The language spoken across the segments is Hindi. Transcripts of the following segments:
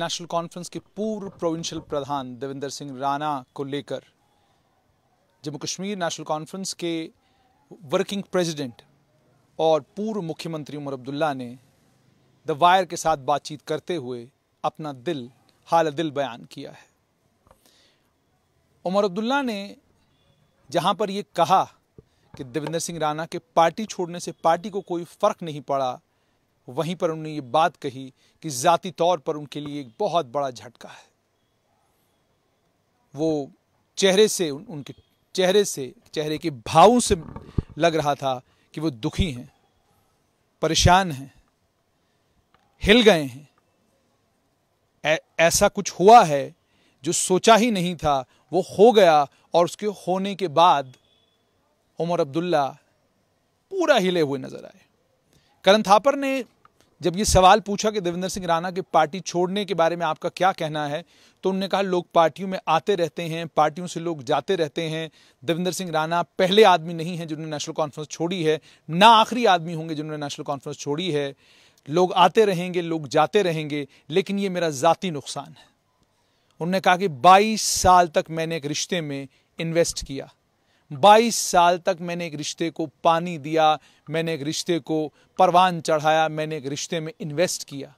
नेशनल कॉन्फ्रेंस के पूर्व प्रोविंशियल प्रधान देवेंद्र सिंह राणा को लेकर जम्मू कश्मीर नेशनल कॉन्फ्रेंस के वर्किंग प्रेसिडेंट और पूर्व मुख्यमंत्री उमर अब्दुल्ला ने द वायर के साथ बातचीत करते हुए अपना दिल हाल दिल बयान किया है उमर अब्दुल्ला ने जहां पर ये कहा कि देवेंद्र सिंह राणा के पार्टी छोड़ने से पार्टी को कोई फ़र्क नहीं पड़ा वहीं पर उन्होंने ये बात कही कि जाति तौर पर उनके लिए एक बहुत बड़ा झटका है वो चेहरे से उन, उनके चेहरे से चेहरे के भावों से लग रहा था कि वो दुखी हैं परेशान हैं हिल गए हैं ऐसा कुछ हुआ है जो सोचा ही नहीं था वो हो गया और उसके होने के बाद उमर अब्दुल्ला पूरा हिले हुए नजर आए करण थापर ने जब ये सवाल पूछा कि देवेंद्र सिंह राणा के पार्टी छोड़ने के बारे में आपका क्या कहना है तो उन्होंने कहा लोग पार्टियों में आते रहते हैं पार्टियों से लोग जाते रहते हैं देवेंद्र सिंह राणा पहले आदमी नहीं है जिन्होंने नेशनल कॉन्फ्रेंस छोड़ी है ना आखिरी आदमी होंगे जिन्होंने नेशनल कॉन्फ्रेंस छोड़ी है लोग आते रहेंगे लोग जाते रहेंगे लेकिन ये मेरा जाति नुकसान है उन्होंने कहा कि बाईस साल तक मैंने एक रिश्ते में इन्वेस्ट किया बाईस साल तक मैंने एक रिश्ते को पानी दिया मैंने एक रिश्ते को परवान चढ़ाया मैंने एक रिश्ते में इन्वेस्ट किया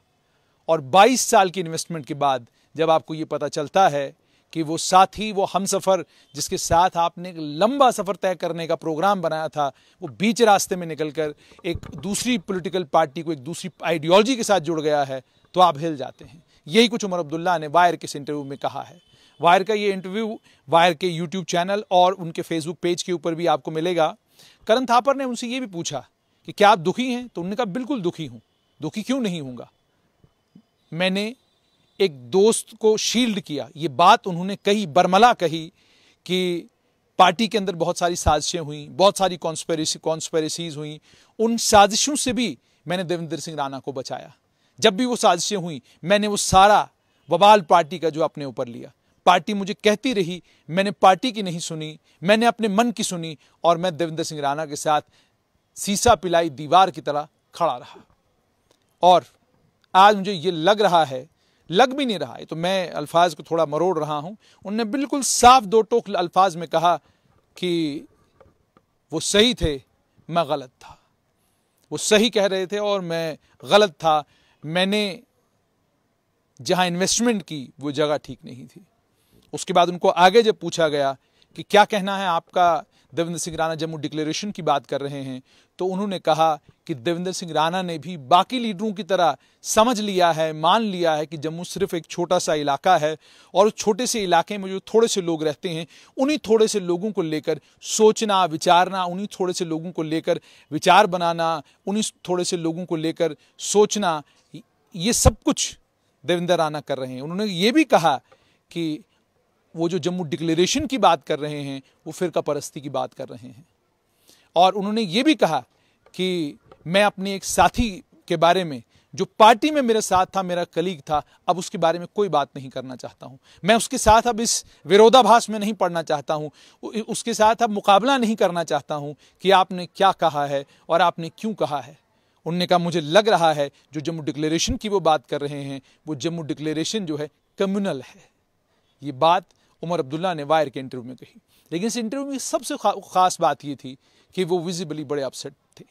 और 22 साल की इन्वेस्टमेंट के बाद जब आपको ये पता चलता है कि वो साथी वो हम सफ़र जिसके साथ आपने एक लंबा सफ़र तय करने का प्रोग्राम बनाया था वो बीच रास्ते में निकल कर एक दूसरी पॉलिटिकल पार्टी को एक दूसरी आइडियोलॉजी के साथ जुड़ गया है तो आप हिल जाते हैं यही कुछ उमर अब्दुल्ला ने वायर के इंटरव्यू में कहा है वायर का ये इंटरव्यू वायर के यूट्यूब चैनल और उनके फेसबुक पेज के ऊपर भी आपको मिलेगा करण थापर ने उनसे ये भी पूछा कि क्या आप दुखी हैं तो उन्होंने कहा बिल्कुल दुखी हूँ दुखी क्यों नहीं हूँगा मैंने एक दोस्त को शील्ड किया ये बात उन्होंने कही बरमला कही कि पार्टी के अंदर बहुत सारी साजिशें हुई बहुत सारी कॉन्स्पेरेसी कॉन्स्पेरेसीज हुई उन साजिशों से भी मैंने देवेंद्र सिंह राणा को बचाया जब भी वो साजिशें हुई मैंने वो सारा बबाल पार्टी का जो अपने ऊपर लिया पार्टी मुझे कहती रही मैंने पार्टी की नहीं सुनी मैंने अपने मन की सुनी और मैं देवेंद्र सिंह राणा के साथ सीसा पिलाई दीवार की तरह खड़ा रहा और आज मुझे ये लग रहा है लग भी नहीं रहा है तो मैं अल्फाज को थोड़ा मरोड़ रहा हूँ उनने बिल्कुल साफ दो टोक अल्फाज में कहा कि वो सही थे मैं गलत था वो सही कह रहे थे और मैं गलत था मैंने जहां इन्वेस्टमेंट की वो जगह ठीक नहीं थी उसके बाद उनको आगे जब पूछा गया कि क्या कहना है आपका देवेंद्र सिंह राणा जम्मू डिक्लेरेशन की बात कर रहे हैं तो उन्होंने कहा कि देवेंद्र सिंह राणा ने भी बाकी लीडरों की तरह समझ लिया है मान लिया है कि जम्मू सिर्फ एक छोटा सा इलाका है और उस छोटे से इलाके में जो थोड़े से लोग रहते हैं उन्हीं थोड़े से लोगों को लेकर सोचना विचारना उन्हीं थोड़े से लोगों को लेकर विचार बनाना उन्हीं थोड़े से लोगों को लेकर सोचना ये सब कुछ देवेंद्र राणा कर रहे हैं उन्होंने ये भी कहा कि वो जो जम्मू डिक्लेरेशन की बात कर रहे हैं वो फिरका परस्ती की बात कर रहे हैं और उन्होंने ये भी कहा कि मैं अपने एक साथी के बारे में जो पार्टी में मेरे साथ था मेरा कलीग था अब उसके बारे में कोई बात नहीं करना चाहता हूं मैं उसके साथ अब इस विरोधाभास में नहीं पढ़ना चाहता हूं उसके साथ अब मुकाबला नहीं करना चाहता हूं कि आपने क्या कहा है और आपने क्यों कहा है उनने कहा मुझे लग रहा है जो जम्मू डिक्लेरेशन की वो बात कर रहे हैं वो जम्मू डिक्लेरेशन जो है कम्युनल है ये बात उमर अब्दुल्ला ने वायर के इंटरव्यू में कही लेकिन इस इंटरव्यू में सबसे खास बात ये थी कि वो विजिबली बड़े अपसेट थे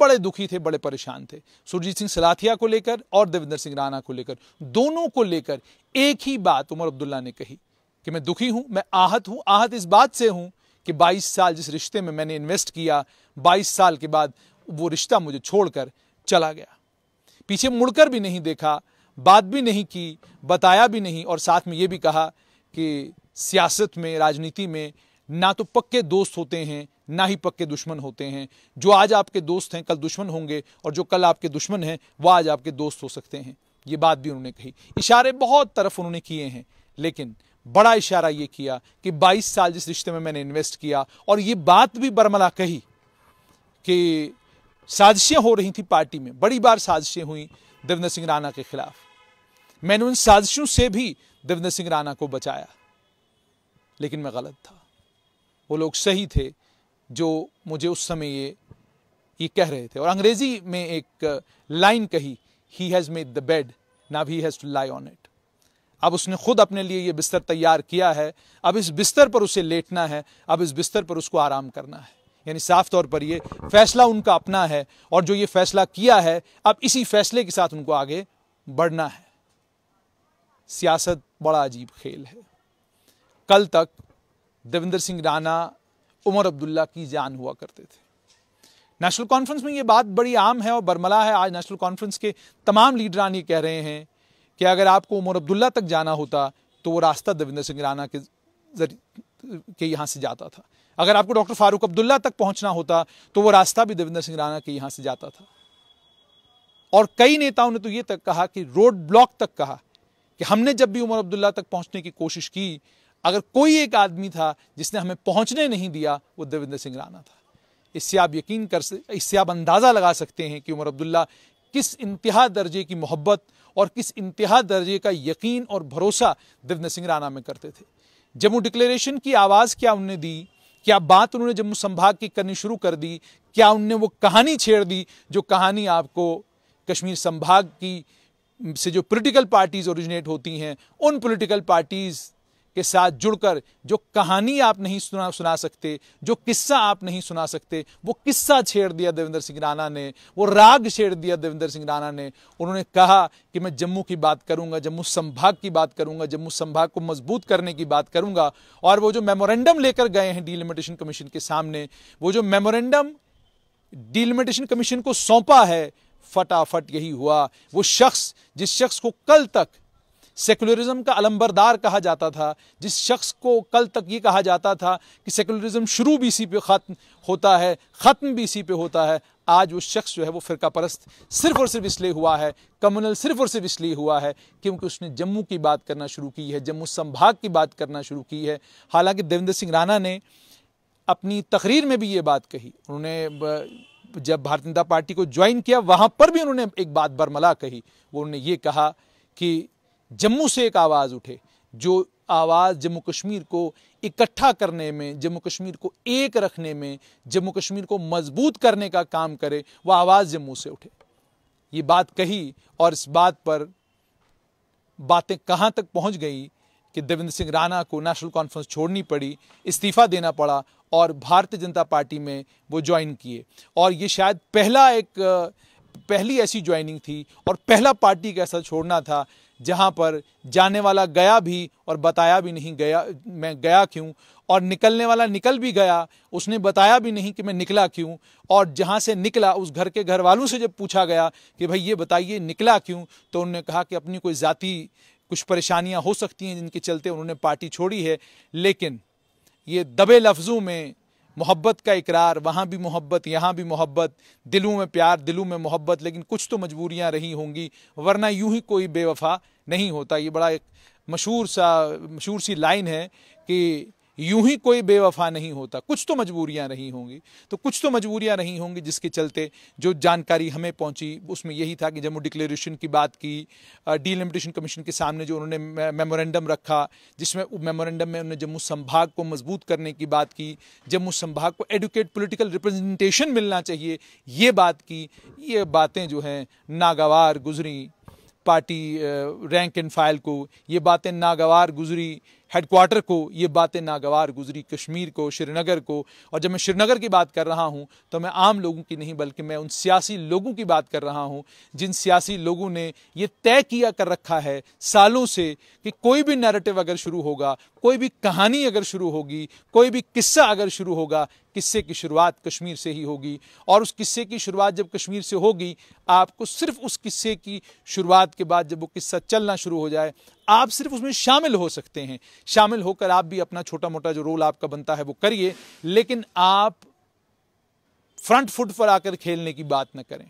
बड़े दुखी थे बड़े परेशान थे सुरजीत सिंह सलाथिया को लेकर और देवेंद्र सिंह राणा को लेकर दोनों को लेकर एक ही बात उमर अब्दुल्ला ने कही कि मैं दुखी हूं मैं आहत हूं आहत इस बात से हूं कि 22 साल जिस रिश्ते में मैंने इन्वेस्ट किया 22 साल के बाद वो रिश्ता मुझे छोड़कर चला गया पीछे मुड़कर भी नहीं देखा बात भी नहीं की बताया भी नहीं और साथ में ये भी कहा कि सियासत में राजनीति में ना तो पक्के दोस्त होते हैं ना ही पक्के दुश्मन होते हैं जो आज आपके दोस्त हैं कल दुश्मन होंगे और जो कल आपके दुश्मन हैं वह आज आपके दोस्त हो सकते हैं ये बात भी उन्होंने कही इशारे बहुत तरफ उन्होंने किए हैं लेकिन बड़ा इशारा ये किया कि 22 साल जिस रिश्ते में मैंने इन्वेस्ट किया और ये बात भी बर्मला कही कि साजिशें हो रही थी पार्टी में बड़ी बार साजिशें हुई देवेंद्र सिंह राणा के खिलाफ मैंने उन साजिशों से भी देवेंद्र सिंह राणा को बचाया लेकिन मैं गलत था वो लोग सही थे जो मुझे उस समय ये ये कह रहे थे और अंग्रेज़ी में एक लाइन कही he has made the bed now he has to lie on it अब उसने खुद अपने लिए ये बिस्तर तैयार किया है अब इस बिस्तर पर उसे लेटना है अब इस बिस्तर पर उसको आराम करना है यानी साफ तौर पर ये फैसला उनका अपना है और जो ये फैसला किया है अब इसी फैसले के साथ उनको आगे बढ़ना है सियासत बड़ा अजीब खेल है कल तक देवेंद्र सिंह राणा उमर अब्दुल्ला की जान हुआ करते थे नेशनल कॉन्फ्रेंस में ये बात बड़ी आम है और बरमला है आज नेशनल कॉन्फ्रेंस के तमाम लीडरान ये कह रहे हैं कि अगर आपको उमर अब्दुल्ला तक जाना होता तो वो रास्ता देवेंद्र सिंह राणा के के यहाँ से जाता था अगर आपको डॉक्टर फारूक अब्दुल्ला तक पहुंचना होता तो वो रास्ता भी देवेंद्र सिंह राणा के यहाँ से जाता था और कई नेताओं ने तो ये तक कहा कि रोड ब्लॉक तक कहा कि हमने जब भी उमर अब्दुल्ला तक पहुंचने की कोशिश की अगर कोई एक आदमी था जिसने हमें पहुंचने नहीं दिया वो देवेंद्र सिंह राणा था इससे आप यकीन कर इससे आप अंदाज़ा लगा सकते हैं कि उमर अब्दुल्ला किस इंतहा दर्जे की मोहब्बत और किस इंतहा दर्जे का यकीन और भरोसा देवेंद्र सिंह राणा में करते थे जम्मू डिक्लेरेशन की आवाज़ क्या उन्होंने दी क्या बात उन्होंने जम्मू संभाग की करनी शुरू कर दी क्या उनने वो कहानी छेड़ दी जो कहानी आपको कश्मीर संभाग की से जो पॉलिटिकल पार्टीज़ ओरिजिनेट होती हैं उन पॉलिटिकल पार्टीज़ के साथ जुड़कर जो कहानी आप नहीं सुना सुना सकते जो किस्सा आप नहीं सुना सकते वो किस्सा छेड़ दिया देवेंद्र सिंह राणा ने वो राग छेड़ दिया देवेंद्र सिंह राणा ने उन्होंने कहा कि मैं जम्मू की बात करूंगा जम्मू संभाग की बात करूंगा जम्मू संभाग को मजबूत करने की बात करूंगा और वो जो मेमोरेंडम लेकर गए हैं डीलिमिटेशन कमीशन के सामने वो जो मेमोरेंडम डीलिमिटेशन कमीशन को सौंपा है फटाफट यही हुआ वो शख्स जिस शख्स को कल तक सेकुलरिज्म का अलम्बरदार कहा जाता था जिस शख्स को कल तक ये कहा जाता था कि सेकुलरिज्म शुरू भी इसी पे ख़त्म होता है ख़त्म भी इसी पे होता है आज वो शख्स जो है वो फ़िरका परस्त सिर्फ और सिर्फ इसलिए हुआ है कम्युनल सिर्फ और सिर्फ इसलिए हुआ है क्योंकि उसने जम्मू की बात करना शुरू की है जम्मू संभाग की बात करना शुरू की है हालांकि देवेंद्र सिंह राणा ने अपनी तकरीर में भी ये बात कही उन्होंने जब भारतीय जनता पार्टी को ज्वाइन किया वहाँ पर भी उन्होंने एक बात बरमला कही वो उन्होंने ये कहा कि जम्मू से एक आवाज़ उठे जो आवाज़ जम्मू कश्मीर को इकट्ठा करने में जम्मू कश्मीर को एक रखने में जम्मू कश्मीर को मजबूत करने का काम करे वह आवाज़ जम्मू से उठे ये बात कही और इस बात पर बातें कहाँ तक पहुँच गई कि देवेंद्र सिंह राणा को नेशनल कॉन्फ्रेंस छोड़नी पड़ी इस्तीफ़ा देना पड़ा और भारतीय जनता पार्टी में वो ज्वाइन किए और ये शायद पहला एक पहली ऐसी ज्वाइनिंग थी और पहला पार्टी का ऐसा छोड़ना था जहाँ पर जाने वाला गया भी और बताया भी नहीं गया मैं गया क्यों और निकलने वाला निकल भी गया उसने बताया भी नहीं कि मैं निकला क्यों और जहाँ से निकला उस घर के घर वालों से जब पूछा गया कि भाई ये बताइए निकला क्यों तो उन्होंने कहा कि अपनी कोई ज़ाती कुछ परेशानियाँ हो सकती हैं जिनके चलते उन्होंने पार्टी छोड़ी है लेकिन ये दबे लफ्ज़ों में मोहब्बत का इकरार वहाँ भी मोहब्बत यहाँ भी मोहब्बत दिलों में प्यार दिलों में मोहब्बत लेकिन कुछ तो मजबूरियाँ रही होंगी वरना यूं ही कोई बेवफा नहीं होता ये बड़ा एक मशहूर सा मशहूर सी लाइन है कि यूं ही कोई बेवफा नहीं होता कुछ तो मजबूरियां नहीं होंगी तो कुछ तो मजबूरियां नहीं होंगी जिसके चलते जो जानकारी हमें पहुंची उसमें यही था कि जम्मू डिक्लेरेशन की बात की डीलिमिटेशन कमीशन के सामने जो उन्होंने मेमोरेंडम रखा जिसमें मेमोरेंडम में उन्होंने जम्मू संभाग को मजबूत करने की बात की जम्मू संभाग को एडुकेट पोलिटिकल रिप्रेजेंटेशन मिलना चाहिए ये बात की ये बातें जो हैं नागवार गुजरी पार्टी रैंक एंड फाइल को ये बातें नागवार गुजरी हेडक्वार्टर को ये बातें नागवार गुजरी कश्मीर को श्रीनगर को और जब मैं श्रीनगर की बात कर रहा हूँ तो मैं आम लोगों की नहीं बल्कि मैं उन सियासी लोगों की बात कर रहा हूँ जिन सियासी लोगों ने ये तय किया कर रखा है सालों से कि कोई भी नैरेटिव अगर शुरू होगा कोई भी कहानी अगर शुरू होगी कोई भी किस्सा अगर शुरू होगा किस्से की शुरुआत कश्मीर से ही होगी और उस किस्से की शुरुआत जब कश्मीर से होगी आपको सिर्फ उस किस्से की शुरुआत के बाद जब वो किस्सा चलना शुरू हो जाए आप सिर्फ उसमें शामिल हो सकते हैं शामिल होकर आप भी अपना छोटा मोटा जो रोल आपका बनता है वो करिए लेकिन आप फ्रंट फुट पर आकर खेलने की बात ना करें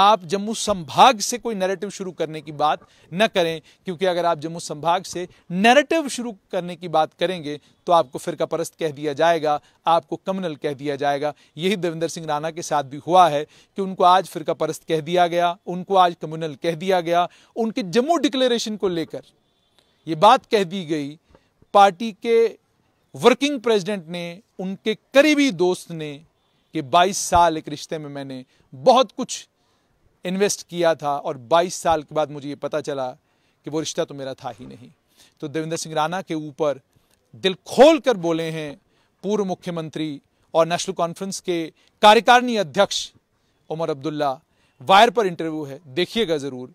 आप जम्मू संभाग से कोई नैरेटिव शुरू करने की बात न करें क्योंकि अगर आप जम्मू संभाग से नैरेटिव शुरू करने की बात करेंगे तो आपको फिरका परस्त कह दिया जाएगा आपको कमनल कह दिया जाएगा यही देवेंद्र सिंह राणा के साथ भी हुआ है कि उनको आज फिरका परस्त कह दिया गया उनको आज कम्युनल कह दिया गया उनके जम्मू डिक्लेरेशन को लेकर ये बात कह दी गई पार्टी के वर्किंग प्रेसिडेंट ने उनके करीबी दोस्त ने कि 22 साल एक रिश्ते में मैंने बहुत कुछ इन्वेस्ट किया था और 22 साल के बाद मुझे ये पता चला कि वो रिश्ता तो मेरा था ही नहीं तो देवेंद्र सिंह राणा के ऊपर दिल खोल कर बोले हैं पूर्व मुख्यमंत्री और नेशनल कॉन्फ्रेंस के कार्यकारिणी अध्यक्ष उमर अब्दुल्ला वायर पर इंटरव्यू है देखिएगा ज़रूर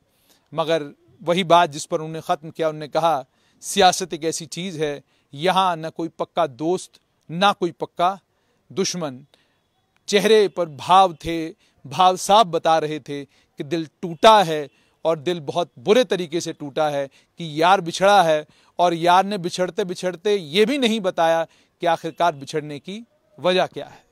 मगर वही बात जिस पर उन्होंने ख़त्म किया उन्होंने कहा सियासत एक ऐसी चीज़ है यहाँ ना कोई पक्का दोस्त ना कोई पक्का दुश्मन चेहरे पर भाव थे भाव साफ बता रहे थे कि दिल टूटा है और दिल बहुत बुरे तरीके से टूटा है कि यार बिछड़ा है और यार ने बिछड़ते बिछड़ते ये भी नहीं बताया कि आखिरकार बिछड़ने की वजह क्या है